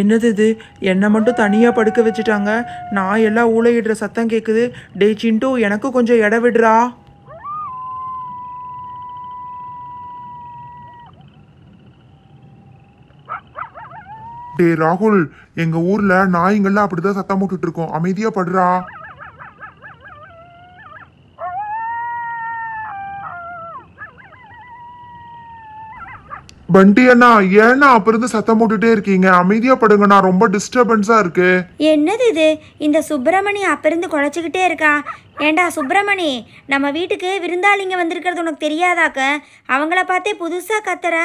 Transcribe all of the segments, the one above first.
என்னது இது என்னை மட்டும் தனியாக படுக்க வச்சுட்டாங்க நான் எல்லாம் ஊழையிடுற சத்தம் கேட்குது டே சிண்டு எனக்கும் கொஞ்சம் இட விடுறா டே ராகுல் எங்கள் ஊரில் நாய்ங்கள்லாம் அப்படி தான் சத்தம் போட்டுட்ருக்கோம் அமைதியாக படுறா வண்டி அண்ணா ஏன்னா அப்ப இருந்து சத்தம் போட்டுட்டே இருக்கீங்க அமைதியா படுங்க நான் ரொம்ப டிஸ்டர்பன்ஸா இருக்கு என்னது இது இந்த சுப்பிரமணி அப்ப இருந்து குழைச்சிக்கிட்டே இருக்கா ஏண்டா சுப்பிரமணி நம்ம வீட்டுக்கு விருந்தாளிங்க வந்திருக்கிறது உனக்கு தெரியாதாக்க அவங்கள பார்த்தே புதுசாக கத்துற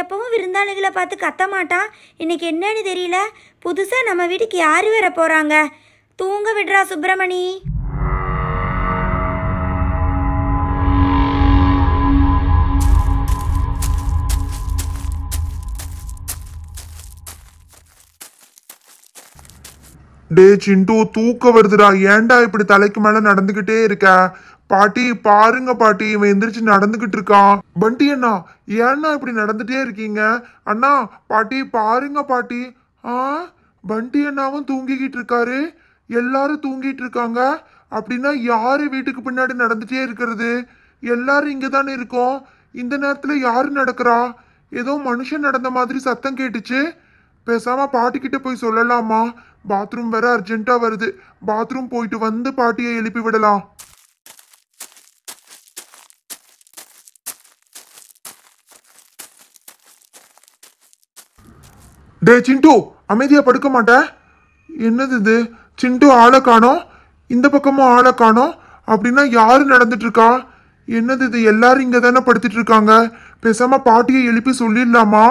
எப்பவும் விருந்தாளிகளை பார்த்து கத்த மாட்டான் இன்னைக்கு என்னன்னு தெரியல புதுசாக நம்ம வீட்டுக்கு யார் வர போகிறாங்க தூங்க விடுறா சுப்பிரமணி டே சிண்டு தூக்க வருதுடா ஏன்டா இப்படி தலைக்கு மேல நடந்துகிட்டே இருக்க பாட்டி பாருங்க பாட்டி இவன் எந்திரிச்சு நடந்துகிட்டு இருக்கான் பண்டி அண்ணா ஏன்னா இப்படி நடந்துட்டே இருக்கீங்க அண்ணா பாட்டி பாருங்க பாட்டி ஆ பண்டி அண்ணாவும் தூங்கிக்கிட்டு இருக்காரு எல்லாரும் தூங்கிட்டு இருக்காங்க அப்படின்னா யாரு வீட்டுக்கு பின்னாடி நடந்துட்டே இருக்கிறது எல்லாரும் இங்க தானே இருக்கோம் இந்த நேரத்துல யாரு நடக்கிறா ஏதோ மனுஷன் நடந்த மாதிரி சத்தம் கேட்டுச்சு பேசாம பாட்டிக்கிட்ட போய் சொல்லலாமா பாத்ரூம் வேற அர்ஜென்ட்டாக வருது பாத்ரூம் போயிட்டு வந்து பாட்டியை எழுப்பி விடலாம் டே சிண்டு அமைதியாக படுக்க மாட்டேன் என்னது இது சிண்டு ஆளை காணோம் இந்த பக்கமும் ஆளை காணோம் அப்படின்னா யாரு நடந்துட்டு இருக்கா என்னது இது எல்லாரும் இங்க தானே படுத்துட்டு இருக்காங்க பேசாம பாட்டியை எழுப்பி சொல்லிடலாமா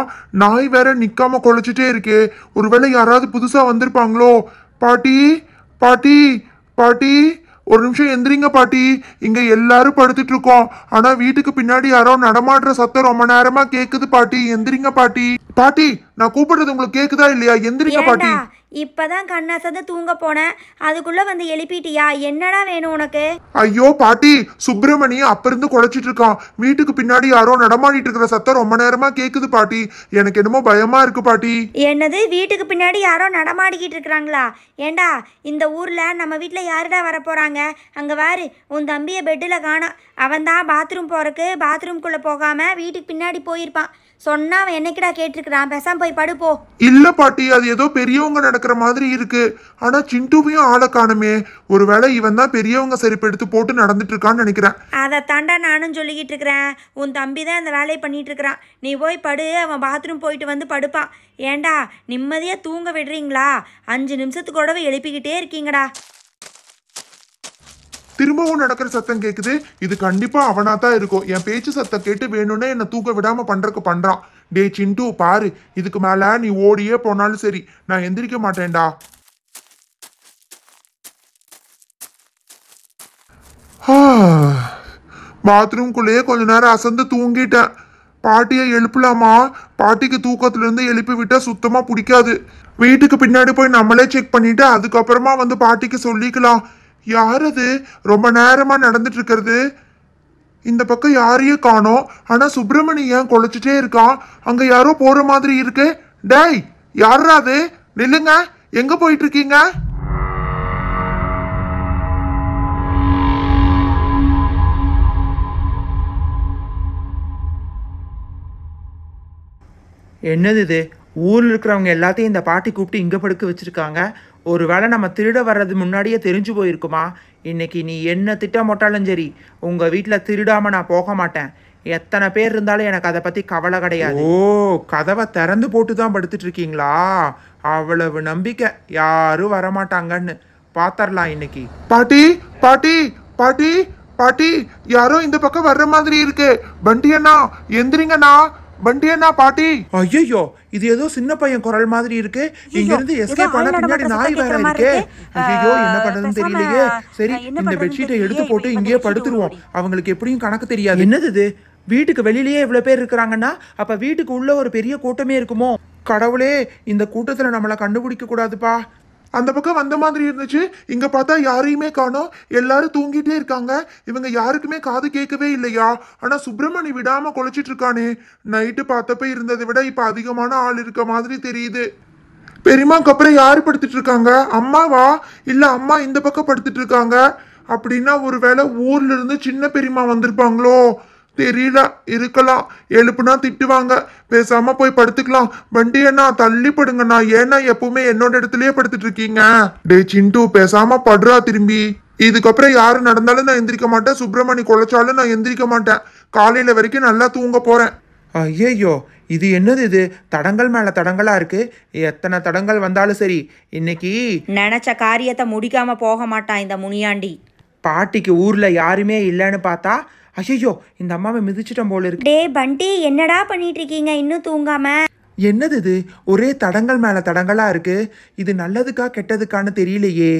நாய் வேற நிக்காம குழைச்சிட்டே இருக்கே ஒருவேளை யாராவது புதுசா வந்திருப்பாங்களோ பாட்டி பாட்டி பாட்டி ஒரு நிமிஷம் எந்திரிங்க பாட்டி இங்க எல்லாரும் படுத்துட்டு இருக்கோம் ஆனா வீட்டுக்கு பின்னாடி யாரோ நடமாடுற சத்தம் ரொம்ப நேரமா கேக்குது பாட்டி எந்திரிங்க பாட்டி பாட்டி நான் கூப்பிடுறது உங்களுக்கு கேக்குதா இல்லையா எந்திரிங்க பாட்டி இப்போ தான் கண்ணாசந்து தூங்க போனேன் அதுக்குள்ளே வந்து எழுப்பிட்டியா என்னடா வேணும் உனக்கு ஐயோ பாட்டி சுப்பிரமணி அப்பிருந்து குழைச்சிட்டு இருக்கான் வீட்டுக்கு பின்னாடி யாரோ நடமாடிட்டு இருக்கிற சத்தம் ரொம்ப நேரமா கேக்குது பாட்டி எனக்கு என்னமோ பயமா இருக்கு பாட்டி என்னது வீட்டுக்கு பின்னாடி யாரோ நடமாடிக்கிட்டு இருக்கிறாங்களா ஏண்டா இந்த ஊர்ல நம்ம வீட்டில் யாருடா வர போறாங்க அங்க வாரு உன் தம்பிய பெட்டில் காணா அவன் தான் பாத்ரூம் போறக்கு பாத்ரூம்குள்ளே போகாம வீட்டுக்கு பின்னாடி போயிருப்பான் சொன்னா அவன் என்னைக்குடா கேட்டிருக்கிறான் பெசாம் போய் படுப்போ இல்ல பாட்டி அது ஏதோ பெரியவங்க நடக்க நடக்கிற மாதிரி இருக்கு ஆனா சிண்டுவையும் ஆளை காணுமே ஒருவேளை இவன் தான் பெரியவங்க செருப்பு எடுத்து போட்டு நடந்துட்டு இருக்கான்னு நினைக்கிறேன் அதை தாண்டா நானும் சொல்லிக்கிட்டு இருக்கிறேன் உன் தம்பி தான் இந்த வேலையை பண்ணிட்டு இருக்கிறான் நீ போய் படு அவன் பாத்ரூம் போயிட்டு வந்து படுப்பான் ஏண்டா நிம்மதியா தூங்க விடுறீங்களா அஞ்சு நிமிஷத்துக்கூடவே எழுப்பிக்கிட்டே இருக்கீங்கடா திரும்பவும் நடக்கிற சத்தம் கேக்குது இது கண்டிப்பா அவனா தான் இருக்கும் என் பேச்சு சத்தம் கேட்டு வேணும்னே என்ன தூக்க விடாம பண்ணுறக்கு பண்றான் டே சிண்டு பாரு இதுக்கு மேலே நீ ஓடியே போனாலும் சரி நான் எந்திரிக்க மாட்டேன்டா பாத்ரூம்குள்ளேயே கொஞ்ச நேரம் அசந்து தூங்கிட்டேன் பாட்டியை எழுப்பலாமா பாட்டிக்கு தூக்கத்துலேருந்து எழுப்பி விட்டால் சுத்தமாக பிடிக்காது வீட்டுக்கு பின்னாடி போய் நம்மளே செக் பண்ணிவிட்டு அதுக்கப்புறமா வந்து பாட்டிக்கு சொல்லிக்கலாம் யார் அது ரொம்ப நேரமாக நடந்துட்டு இருக்கிறது இந்த பக்கம் யாரையும் காணோம் ஆனா சுப்பிரமணியன் குழைச்சிட்டே இருக்கான் அங்க யாரோ போற மாதிரி இருக்கு டேய் யாராது அது நில்லுங்க எங்க போயிட்டு இருக்கீங்க என்னது இது ஊரில் இருக்கிறவங்க எல்லாத்தையும் இந்த பாட்டி கூப்பிட்டு இங்கே படுக்க வச்சுருக்காங்க ஒரு வேளை நம்ம திருட வர்றது முன்னாடியே தெரிஞ்சு போயிருக்குமா இன்றைக்கி நீ என்ன திட்டமிட்டாலும் சரி உங்கள் வீட்டில் திருடாமல் நான் போக மாட்டேன் எத்தனை பேர் இருந்தாலும் எனக்கு அதை பற்றி கவலை கிடையாது ஓ கதவை திறந்து போட்டு தான் படுத்துட்ருக்கீங்களா இருக்கீங்களா அவ்வளவு நம்பிக்கை யாரும் வரமாட்டாங்கன்னு பார்த்தரலாம் இன்னைக்கு பாட்டி பாட்டி பாட்டி பாட்டி யாரோ இந்த பக்கம் வர்ற மாதிரி இருக்கு வண்டியண்ணா அண்ணா எந்திரிங்கண்ணா வண்டி என்ன பாட்டி ஐயோ இது ஏதோ சின்ன பையன் குரல் மாதிரி இருக்கு இங்க இருந்து எஸ்கேப் பண்ண பின்னாடி நாய் வேற இருக்கே ஐயோ என்ன பண்றதுன்னு தெரியலையே சரி இந்த பெட்ஷீட்டை எடுத்து போட்டு இங்கேயே படுத்துருவோம் அவங்களுக்கு எப்படியும் கணக்கு தெரியாது என்னது இது வீட்டுக்கு வெளியிலேயே இவ்வளவு பேர் இருக்கிறாங்கன்னா அப்ப வீட்டுக்கு உள்ள ஒரு பெரிய கூட்டமே இருக்குமோ கடவுளே இந்த கூட்டத்துல நம்மள கண்டுபிடிக்க கூடாதுப்பா அந்த பக்கம் வந்த மாதிரி இருந்துச்சு இங்க பார்த்தா யாரையுமே காணோம் எல்லாரும் தூங்கிட்டே இருக்காங்க இவங்க யாருக்குமே காது கேட்கவே இல்லையா ஆனா சுப்பிரமணி விடாம குழைச்சிட்டு இருக்கானே நைட்டு பார்த்தப்ப இருந்ததை விட இப்ப அதிகமான ஆள் இருக்க மாதிரி தெரியுது பெரியம்மாக்கு அப்புறம் யார் படுத்துட்டு இருக்காங்க அம்மாவா இல்ல அம்மா இந்த பக்கம் படுத்துட்டு இருக்காங்க அப்படின்னா ஒருவேளை ஊர்ல இருந்து சின்ன பெரியம்மா வந்திருப்பாங்களோ தெரியல இருக்கலாம் எழுப்புனா திட்டுவாங்க பேசாம போய் படுத்துக்கலாம் வண்டி அண்ணா தள்ளி படுங்கண்ணா ஏன்னா எப்பவுமே என்னோட இடத்துலயே படுத்துட்டு இருக்கீங்க டே சிண்டு பேசாம படுறா திரும்பி இதுக்கப்புறம் யாரு நடந்தாலும் நான் எந்திரிக்க மாட்டேன் சுப்பிரமணி குலைச்சாலும் நான் எந்திரிக்க மாட்டேன் காலையில வரைக்கும் நல்லா தூங்க போறேன் ஐயோ இது என்னது இது தடங்கள் மேல தடங்களா இருக்கு எத்தனை தடங்கள் வந்தாலும் சரி இன்னைக்கு நினைச்ச காரியத்தை முடிக்காம போக மாட்டான் இந்த முனியாண்டி பாட்டிக்கு ஊரில் யாருமே இல்லைன்னு பார்த்தா அய்யோ இந்த அம்மாவை மிதிச்சிட்டோம் போல இருக்கு டே பண்டி என்னடா பண்ணிட்டு இருக்கீங்க இன்னும் தூங்காம என்னது இது ஒரே தடங்கள் மேலே தடங்களா இருக்குது இது நல்லதுக்கா கெட்டதுக்கான்னு தெரியலையே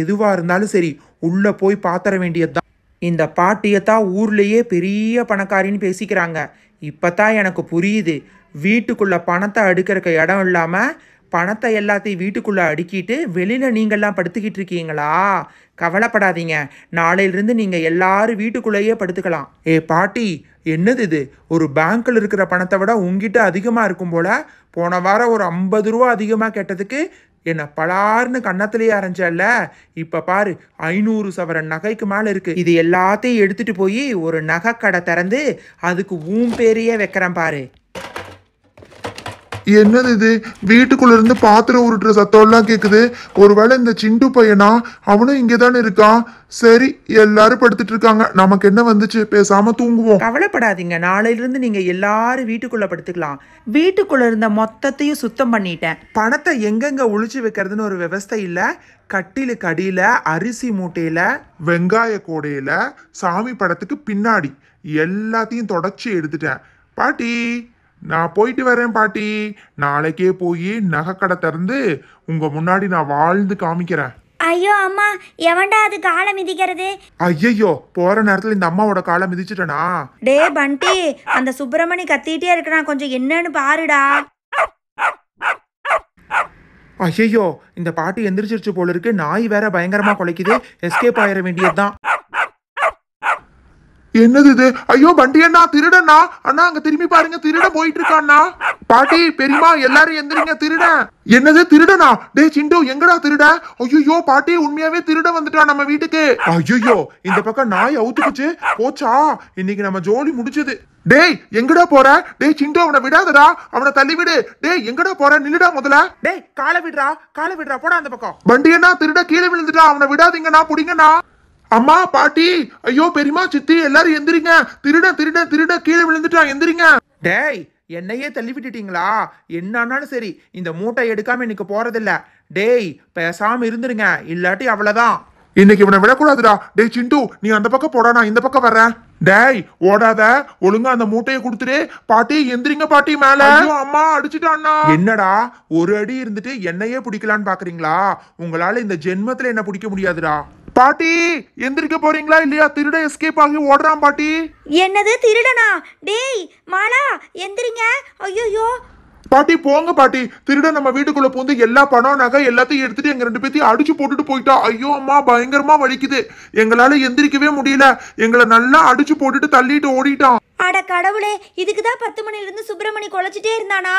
எதுவாக இருந்தாலும் சரி உள்ளே போய் பாத்திர வேண்டியதுதான் இந்த பாட்டியை தான் ஊர்லேயே பெரிய பணக்காரின்னு பேசிக்கிறாங்க இப்போ தான் எனக்கு புரியுது வீட்டுக்குள்ளே பணத்தை அடுக்கிறக்க இடம் இல்லாமல் பணத்தை எல்லாத்தையும் வீட்டுக்குள்ளே அடுக்கிட்டு வெளியில் நீங்கள்லாம் படுத்துக்கிட்டு இருக்கீங்களா கவலைப்படாதீங்க நாளையிலிருந்து நீங்கள் எல்லாரும் வீட்டுக்குள்ளேயே படுத்துக்கலாம் ஏ பாட்டி என்னது இது ஒரு பேங்க்கில் இருக்கிற பணத்தை விட உங்ககிட்ட அதிகமாக இருக்கும் போல் போன வாரம் ஒரு ஐம்பது ரூபா அதிகமாக கேட்டதுக்கு என்னை பலார்னு கன்னத்திலேயே அரைஞ்சல்ல இப்போ பாரு ஐநூறு சவரன் நகைக்கு மேலே இருக்குது இது எல்லாத்தையும் எடுத்துகிட்டு போய் ஒரு நகை கடை திறந்து அதுக்கு ஊம் பேரையே வைக்கிறேன் பாரு என்னது இது வீட்டுக்குள்ள இருந்து பாத்திரம் உருட்டுற சத்தம் எல்லாம் கேக்குது ஒருவேளை இந்த சிண்டு பையனா அவனும் இங்கே தானே இருக்கான் சரி எல்லாரும் படுத்துட்டு இருக்காங்க நமக்கு என்ன வந்துச்சு பேசாம தூங்குவோம் கவலைப்படாதீங்க நாளையிலிருந்து நீங்க எல்லாரும் வீட்டுக்குள்ள படுத்துக்கலாம் வீட்டுக்குள்ள இருந்த மொத்தத்தையும் சுத்தம் பண்ணிட்டேன் பணத்தை எங்கெங்க ஒழிச்சு வைக்கிறதுன்னு ஒரு விவசாய இல்ல கட்டிலுக்கு அடியில அரிசி மூட்டையில வெங்காய கோடையில சாமி படத்துக்கு பின்னாடி எல்லாத்தையும் தொடச்சி எடுத்துட்டேன் பாட்டி நான் போயிட்டு வரேன் பாட்டி நாளைக்கே போய் நகை கடை திறந்து உங்க முன்னாடி நான் வாழ்ந்து காமிக்கிறேன் ஐயோ அம்மா எவன்டா அது காலை மிதிக்கிறது ஐயோ போற நேரத்துல இந்த அம்மாவோட காலை மிதிச்சிட்டனா டே பண்டி அந்த சுப்பிரமணி கத்திட்டே இருக்கிறான் கொஞ்சம் என்னன்னு பாருடா ஐயோ இந்த பாட்டி எந்திரிச்சிருச்சு போல இருக்கு நாய் வேற பயங்கரமா குலைக்குது எஸ்கேப் ஆயிட வேண்டியதுதான் என்னது இது ஐயோ வண்டி அண்ணா திருடண்ணா அண்ணா அங்க திரும்பி பாருங்க திருட போயிட்டு இருக்காண்ணா பாட்டி பெரியமா எல்லாரும் எந்திரிங்க திருட என்னது திருடனா டே சிண்டு எங்கடா திருட ஐயோ பாட்டி உண்மையாவே திருட வந்துட்டான் நம்ம வீட்டுக்கு ஐயோ இந்த பக்கம் நாய் அவுத்துக்குச்சு போச்சா இன்னைக்கு நம்ம ஜோலி முடிச்சது டேய் எங்கடா போற டேய் சிண்டு அவனை விடாதடா அவனை தள்ளி விடு டேய் எங்கடா போற நில்லுடா முதல்ல டேய் காலை விடுறா காலை விடுறா போடா அந்த பக்கம் வண்டி அண்ணா திருட கீழே விழுந்துட்டா அவனை விடாதீங்கண்ணா புடிங்கண்ணா அம்மா பாட்டி ஐயோ பெரியமா சித்தி எல்லாரும் எந்திரிங்க திருட திருட திருட கீழே விழுந்துட்டான் எந்திரிங்க டேய் என்னையே தள்ளி விட்டுட்டீங்களா என்னன்னாலும் சரி இந்த மூட்டை எடுக்காம இன்னைக்கு போறதில்ல டேய் பேசாம இருந்துருங்க இல்லாட்டி அவ்வளவுதான் இன்னைக்கு இவனை விடக்கூடாதுடா டேய் சிண்டு நீ அந்த பக்கம் போடா நான் இந்த பக்கம் வர்றேன் டேய் ஓடாத ஒழுங்கா அந்த மூட்டையை கொடுத்துட்டு பாட்டி எந்திரிங்க பாட்டி மேல அம்மா அடிச்சுட்டான்னா என்னடா ஒரு அடி இருந்துட்டு என்னையே பிடிக்கலான்னு பாக்குறீங்களா உங்களால இந்த ஜென்மத்துல என்ன பிடிக்க முடியாதுடா பாட்டி எந்திரிக்க போறீங்களா இல்லையா திருட எஸ்கேப் ஆகி ஓடுறான் பாட்டி என்னது திருடனா டேய் மாலா எந்திரிங்க ஐயோ பாட்டி போங்க பாட்டி திருடன் நம்ம வீட்டுக்குள்ள பூந்து எல்லா பணம் நகை எல்லாத்தையும் எடுத்துட்டு எங்க ரெண்டு பேத்தையும் அடிச்சு போட்டுட்டு போயிட்டா ஐயோ அம்மா பயங்கரமா வலிக்குது எங்களால எந்திரிக்கவே முடியல எங்களை நல்லா அடிச்சு போட்டுட்டு தள்ளிட்டு ஓடிட்டான் அட கடவுளே இதுக்கு தான் பத்து மணிலேருந்து சுப்பிரமணி குலைச்சிட்டே இருந்தானா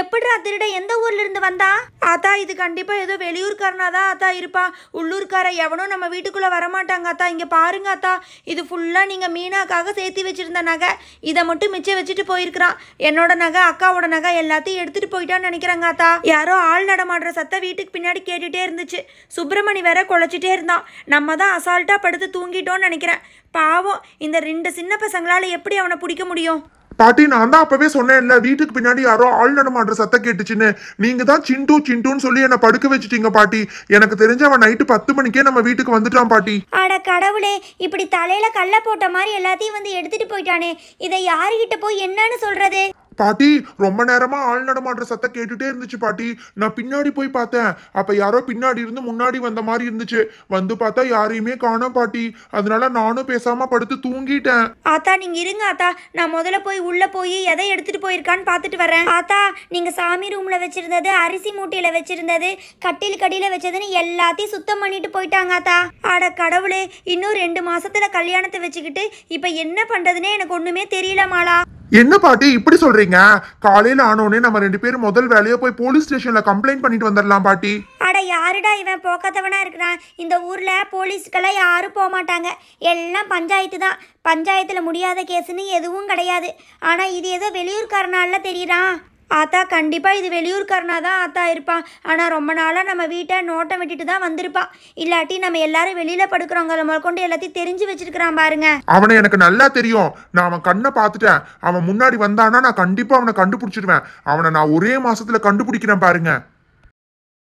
எப்படிடா திருட எந்த ஊர்ல இருந்து வந்தா ஆத்தா இது கண்டிப்பா ஏதோ வெளியூர்காரனா தான் ஆத்தா இருப்பான் உள்ளூர்கார எவனும் நம்ம வீட்டுக்குள்ள வரமாட்டாங்க ஆத்தா இங்க பாருங்க அத்தா இது ஃபுல்லா நீங்க மீனாக்காக சேர்த்து வச்சிருந்த நகை இதை மட்டும் மிச்சம் வச்சுட்டு போயிருக்கிறான் என்னோட நகை அக்காவோட நகை எல்லாத்தையும் எடுத்துட்டு போயிட்டான்னு நினைக்கிறாங்க ஆத்தா யாரோ ஆள் நடமாடுற சத்த வீட்டுக்கு பின்னாடி கேட்டுட்டே இருந்துச்சு சுப்பிரமணி வேற குலைச்சிட்டே இருந்தான் நம்ம தான் அசால்ட்டாக படுத்து தூங்கிட்டோன்னு நினைக்கிறேன் பாவம் இந்த ரெண்டு சின்ன பசங்களால் எப்படி அவனை பிடிக்க முடியும் பாட்டி நான் தான் அப்பவே இல்ல வீட்டுக்கு பின்னாடி யாரோ ஆள் நடமாடுற சத்தம் கேட்டுச்சுன்னு நீங்க தான் சிண்டு சிண்டுன்னு சொல்லி என்ன படுக்க வச்சுட்டீங்க பாட்டி எனக்கு தெரிஞ்ச அவன் நைட்டு பத்து மணிக்கே நம்ம வீட்டுக்கு வந்துட்டான் பாட்டி அட கடவுளே இப்படி தலையில கள்ள போட்ட மாதிரி எல்லாத்தையும் வந்து எடுத்துட்டு போயிட்டானே இதை யாருகிட்ட போய் என்னன்னு சொல்றது பாட்டி ரொம்ப நேரமா ஆள் நடமாடுற சத்தம் கேட்டுட்டே இருந்துச்சு பாட்டி நான் பின்னாடி போய் பார்த்தேன் அப்ப யாரோ பின்னாடி இருந்து முன்னாடி வந்த மாதிரி இருந்துச்சு வந்து பார்த்தா யாரையுமே காணோம் பாட்டி அதனால நானும் பேசாம படுத்து தூங்கிட்டேன் ஆத்தா நீங்க இருங்க ஆத்தா நான் முதல்ல போய் உள்ள போய் எதை எடுத்துட்டு போயிருக்கான்னு பாத்துட்டு வரேன் ஆத்தா நீங்க சாமி ரூம்ல வச்சிருந்தது அரிசி மூட்டையில வச்சிருந்தது கட்டில் கடியில வச்சதுன்னு எல்லாத்தையும் சுத்தம் பண்ணிட்டு போயிட்டாங்க ஆத்தா ஆட கடவுளே இன்னும் ரெண்டு மாசத்துல கல்யாணத்தை வச்சுக்கிட்டு இப்ப என்ன பண்றதுன்னே எனக்கு ஒண்ணுமே தெரியல மாலா என்ன பாட்டி இப்படி சொல்றீங்க காலையில ஆனோடனே நம்ம ரெண்டு பேரும் முதல் வேலையா போய் போலீஸ் ஸ்டேஷன்ல கம்ப்ளைண்ட் பண்ணிட்டு வந்துடலாம் பாட்டி அட யாருடா இவன் போக்கத்தவனா இருக்கிறான் இந்த ஊர்ல போலீஸ்க்கெல்லாம் யாரும் போக மாட்டாங்க எல்லாம் பஞ்சாயத்து தான் பஞ்சாயத்துல முடியாத கேஸ்ன்னு எதுவும் கிடையாது ஆனா இது ஏதோ வெளியூர்காரனால தெரியுறான் ஆத்தா கண்டிப்பாக இது வெளியூர்காரனாக தான் ஆத்தா இருப்பான் ஆனால் ரொம்ப நாளாக நம்ம வீட்டை நோட்டம் விட்டுட்டு தான் வந்திருப்பான் இல்லாட்டி நம்ம எல்லாரும் வெளியில் படுக்கிறவங்கள முதற்கொண்டு எல்லாத்தையும் தெரிஞ்சு வச்சிருக்கிறான் பாருங்க அவனை எனக்கு நல்லா தெரியும் நான் அவன் கண்ணை பார்த்துட்டேன் அவன் முன்னாடி வந்தானா நான் கண்டிப்பாக அவனை கண்டுபிடிச்சிடுவேன் அவனை நான் ஒரே மாசத்துல கண்டுபிடிக்கிறேன் பாருங்க